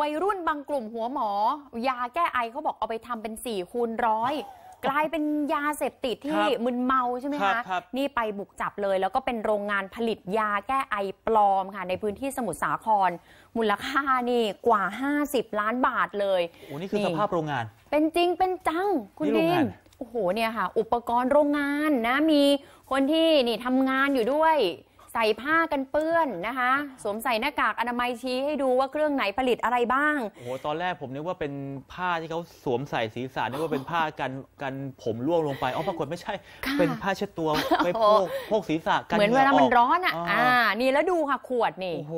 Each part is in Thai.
วัยรุ่นบางกลุ่มหัวหมอ ยาแก้ไอเขาบอกเอาไปทำเป็นสี่คูณร้อยกลายเป็นยาเสพติดที่มึนเมาใช่ไหมคะนี่ไปบุกจับเลย แล้วก็เป็นโรงงานผลิตยาแก้ไอปลอมค่ะในพื้นที่สมุทรสาคร มูลค่านี่กว่า 50 ล้านบาทเลยโอ้นี่คือสภาพโรงงาน เป็นจริงเป็นจัง คุณดินโอ้โหเนี่ยค่ะ อุปกรณ์โรงงานนะ มีคนที่นี่ทำงานอยู่ด้วยใส่ผ้ากันเปื้อนนะคะ สวมใส่หน้ากากอนามัยชี้ให้ดูว่าเครื่องไหนผลิตอะไรบ้างโอ้โหตอนแรกผมนึกว่าเป็นผ้าที่เขาสวมใส่ศีรษะนึกว่าเป็นผ้ากันกันผมร่วงลงไปอ๋อปรากฏไม่ใช่ เป็นผ้าเช็ดตัวไม่โพกโพกศีรษะกันเหมือนเวลามันร้อนอ่ะ อ่า นี่แล้วดูค่ะขวดนี่โอ้โห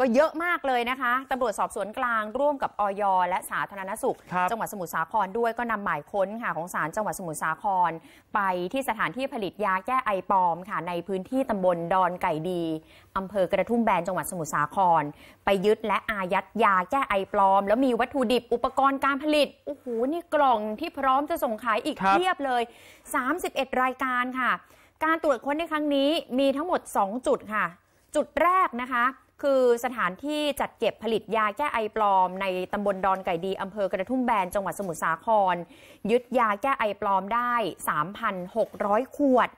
ก็เยอะมากเลยนะคะตำรวจสอบสวนกลางร่วมกับออยและสาธารณสุข จังหวัดสมุทรสาครด้วยก็นำหมายค้นค่ะของศาลจังหวัดสมุทรสาครไปที่สถานที่ผลิตยาแก้ไอปอมค่ะในพื้นที่ตำบลดอนไก่ดีอำเภอกระทุ่มแบนจังหวัดสมุทรสาคร ไปยึดและอายัดยาแก้ไอปลอม แล้วมีวัตถุดิบอุปกรณ์การผลิต โอ้โห นี่กล่องที่พร้อมจะส่งขายอีกเทียบเลย 31 รายการค่ะ การตรวจค้นในครั้งนี้มีทั้งหมด 2 จุดค่ะ จุดแรกนะคะ คือสถานที่จัดเก็บผลิตยาแก้ไอปลอม ในตำบลดอนไก่ดี อำเภอกระทุ่มแบนจังหวัดสมุทรสาคร ยึดยาแก้ไอปลอมได้ 3,600 ขวด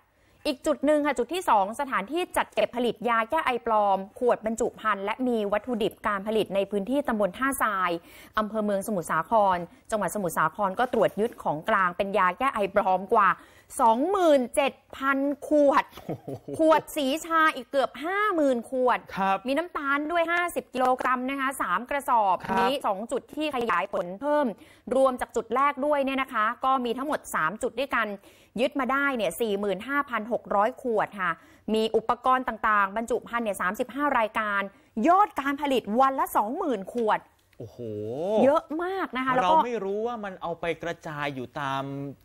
อีกจุดหนึ่งค่ะ จุดที่2สถานที่จัดเก็บผลิตยาแก้ไอปลอมขวดบรรจุภัณฑ์และมีวัตถุดิบการผลิตในพื้นที่ตำบลท่าทราย อำเภอเมืองสมุทรสาคร จังหวัดสมุทรสาครก็ตรวจยึดของกลางเป็นยาแก้ไอปลอมกว่า 27,000 ขวด ขวดสีชาอีกเกือบ 50,000 ขวด มีน้ำตาลด้วย 50 กิโลกรัมนะคะ3กระสอบนี้2จุดที่ขยายผลเพิ่มรวมจากจุดแรกด้วยเนี่ยนะคะ ก็มีทั้งหมด3จุดด้วยกันยึดมาได้เนี่ย45,000 600ขวดค่ะ มีอุปกรณ์ต่างๆ บรรจุภัณฑ์เนี่ย35 รายการ ยอดการผลิตวันละ 20,000 ขวดโอ้โห เยอะมากนะคะเราไม่รู้ว่ามันเอาไปกระจายอยู่ตาม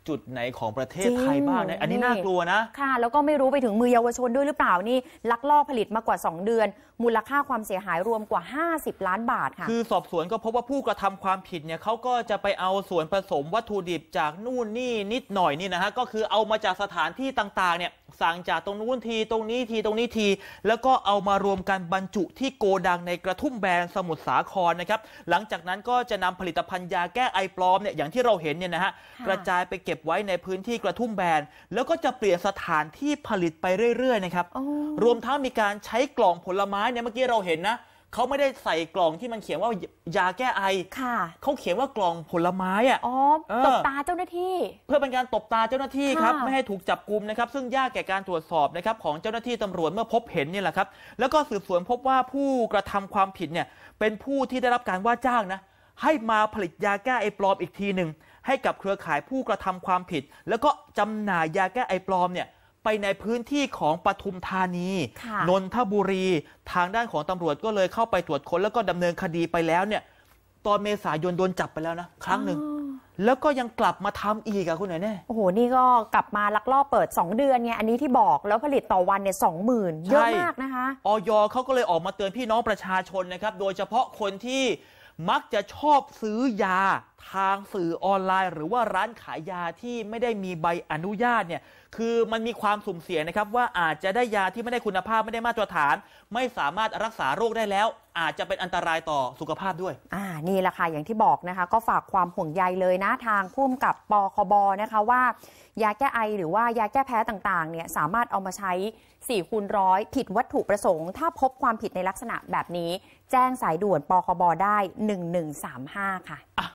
จุดไหนของประเทศไทยบ้างนะอันนี้น่ากลัวนะ ค่ะ แล้วก็ไม่รู้ไปถึงมือเยาวชนด้วยหรือเปล่านี่ลักลอบผลิตมากว่า 2 เดือน มูลค่าความเสียหายรวมกว่า 50 ล้านบาทค่ะคือสอบสวนก็พบว่าผู้กระทำความผิดเนี่ยเขาก็จะไปเอาส่วนผสมวัตถุดิบจากนู่นนี่นิดหน่อยนี่นะฮะก็คือเอามาจากสถานที่ต่าง ๆ เนี่ยสั่งจากตรงนู้นทีตรงนี้ทีตรงนี้ที แล้วก็เอามารวมกันบรรจุที่โกดังในกระทุ่มแบรนสมุทรสาครนะครับหลังจากนั้นก็จะนำผลิตภัณฑ์ยาแก้ไอปลอมเนี่ยอย่างที่เราเห็นเนี่ยนะฮะกระจายไปเก็บไว้ในพื้นที่กระทุ่มแบรนแล้วก็จะเปลี่ยนสถานที่ผลิตไปเรื่อยๆนะครับรวมทั้งมีการใช้กล่องผลไม้เนี่ยเมื่อกี้เราเห็นนะเขาไม่ได้ใส่กล่องที่มันเขียนว่ายาแก้ไอ ค่ะ เขาเขียนว่ากล่องผลไม้อ่ะอ๋อตบตาเจ้าหน้าที่ เพื่อเป็นการตบตาเจ้าหน้าที่ครับไม่ให้ถูกจับกลุมนะครับซึ่งยากแก่การตรวจสอบนะครับของเจ้าหน้าที่ตำรวจเมื่อพบเห็นนี่แหละครับแล้วก็สืบสวนพบว่าผู้กระทำความผิดเนี่ยเป็นผู้ที่ได้รับการว่าจ้างนะให้มาผลิตยาแก้ไอปลอมอีกทีหนึ่งให้กับเครือข่ายผู้กระทำความผิด แล้วก็จำหน่ายยาแก้ไอปลอมเนี่ยไปในพื้นที่ของปทุมธานี นนทบุรีทางด้านของตำรวจก็เลยเข้าไปตรวจค้นแล้วก็ดำเนินคดีไปแล้วเนี่ย ตอนเมษายนโดนจับไปแล้วนะครั้งหนึ่งแล้วก็ยังกลับมาทำอีกอะคุณหน่อยแน่โอ้โห นี่ก็กลับมาลักลอบเปิด 2 เดือนไงอันนี้ที่บอกแล้วผลิตต่อวันเนี่ยสองหมื่นเยอะมากนะคะออยเขาก็เลยออกมาเตือนพี่น้องประชาชนนะครับ โดยเฉพาะคนที่มักจะชอบซื้อยาทางสื่อออนไลน์หรือว่าร้านขายยาที่ไม่ได้มีใบอนุญาตเนี่ย คือมันมีความสุ่มเสี่ยงนะครับว่าอาจจะได้ยาที่ไม่ได้คุณภาพไม่ได้มาตรฐาน ไม่สามารถรักษาโรคได้แล้ว อาจจะเป็นอันตรายต่อสุขภาพด้วย อ่านี่แหละค่ะอย่างที่บอกนะคะก็ฝากความห่วงใยเลยนะทางพุ่มกับปคบนะคะว่ายาแก้ไอหรือว่ายาแก้แพ้ต่างๆเนี่ยสามารถเอามาใช้4คูณร้อยผิดวัตถุประสงค์ ถ้าพบความผิดในลักษณะแบบนี้ แจ้งสายด่วนปคบได้1135 ค่ะ